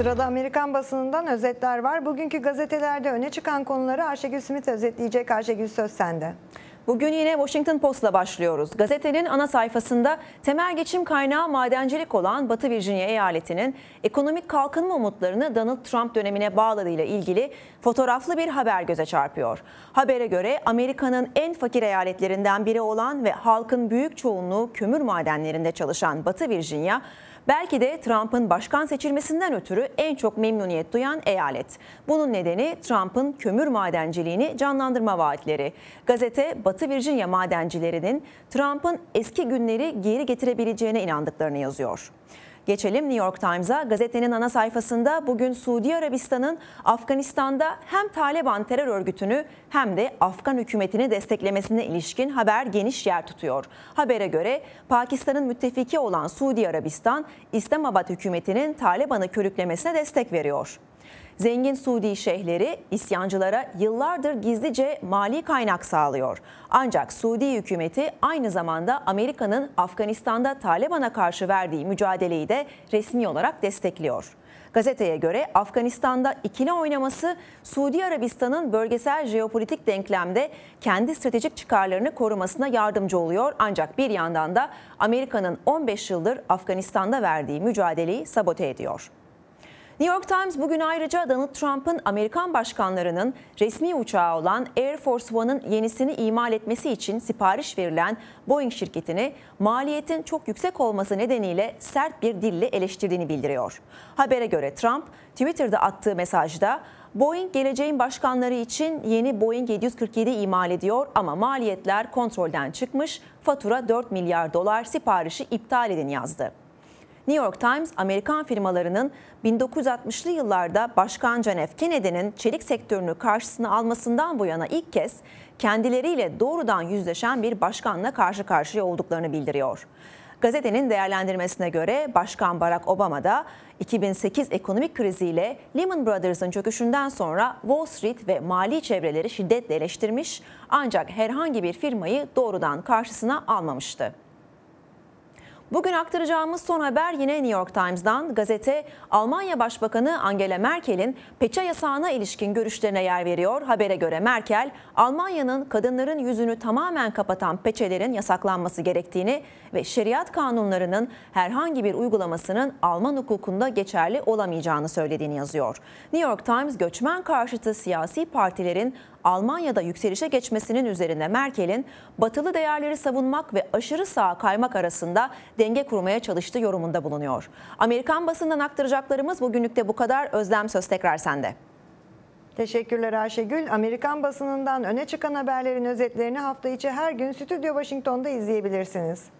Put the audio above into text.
Sırada Amerikan basınından özetler var. Bugünkü gazetelerde öne çıkan konuları Ayşegül Simit özetleyecek. Ayşegül söz sende. Bugün yine Washington Post'la başlıyoruz. Gazetenin ana sayfasında temel geçim kaynağı madencilik olan Batı Virginia eyaletinin ekonomik kalkınma umutlarını Donald Trump dönemine bağladığıyla ilgili fotoğraflı bir haber göze çarpıyor. Habere göre Amerika'nın en fakir eyaletlerinden biri olan ve halkın büyük çoğunluğu kömür madenlerinde çalışan Batı Virginia, belki de Trump'ın başkan seçilmesinden ötürü en çok memnuniyet duyan eyalet. Bunun nedeni Trump'ın kömür madenciliğini canlandırma vaatleri. Gazete Batı Virginia madencilerinin Trump'ın eski günleri geri getirebileceğine inandıklarını yazıyor. Geçelim New York Times'a. Gazetenin ana sayfasında bugün Suudi Arabistan'ın Afganistan'da hem Taliban terör örgütünü hem de Afgan hükümetini desteklemesine ilişkin haber geniş yer tutuyor. Habere göre Pakistan'ın müttefiki olan Suudi Arabistan, İslamabad hükümetinin Taliban'ı körüklemesine destek veriyor. Zengin Suudi şeyhleri isyancılara yıllardır gizlice mali kaynak sağlıyor. Ancak Suudi hükümeti aynı zamanda Amerika'nın Afganistan'da Taliban'a karşı verdiği mücadeleyi de resmi olarak destekliyor. Gazeteye göre Afganistan'da ikili oynaması Suudi Arabistan'ın bölgesel jeopolitik denklemde kendi stratejik çıkarlarını korumasına yardımcı oluyor. Ancak bir yandan da Amerika'nın 15 yıldır Afganistan'da verdiği mücadeleyi sabote ediyor. New York Times bugün ayrıca Donald Trump'ın Amerikan başkanlarının resmi uçağı olan Air Force One'ın yenisini imal etmesi için sipariş verilen Boeing şirketini maliyetin çok yüksek olması nedeniyle sert bir dille eleştirdiğini bildiriyor. Habere göre Trump Twitter'da attığı mesajda Boeing geleceğin başkanları için yeni Boeing 747 imal ediyor ama maliyetler kontrolden çıkmış, fatura 4 milyar dolar siparişi iptal edin yazdı. New York Times, Amerikan firmalarının 1960'lı yıllarda Başkan John F. Kennedy'nin çelik sektörünü karşısına almasından bu yana ilk kez kendileriyle doğrudan yüzleşen bir başkanla karşı karşıya olduklarını bildiriyor. Gazetenin değerlendirmesine göre Başkan Barack Obama da 2008 ekonomik kriziyle Lehman Brothers'ın çöküşünden sonra Wall Street ve mali çevreleri şiddetle eleştirmiş ancak herhangi bir firmayı doğrudan karşısına almamıştı. Bugün aktaracağımız son haber yine New York Times'dan. Gazete Almanya Başbakanı Angela Merkel'in peçe yasağına ilişkin görüşlerine yer veriyor. Habere göre Merkel, Almanya'nın kadınların yüzünü tamamen kapatan peçelerin yasaklanması gerektiğini ve şeriat kanunlarının herhangi bir uygulamasının Alman hukukunda geçerli olamayacağını söylediğini yazıyor. New York Times göçmen karşıtı siyasi partilerin Almanya'da yükselişe geçmesinin üzerine Merkel'in batılı değerleri savunmak ve aşırı sağa kaymak arasında denge kurmaya çalıştı yorumunda bulunuyor. Amerikan basından aktaracaklarımız bugünlük de bu kadar. Özlem söz tekrar sende. Teşekkürler Ayşegül. Amerikan basınından öne çıkan haberlerin özetlerini hafta içi her gün Stüdyo Washington'da izleyebilirsiniz.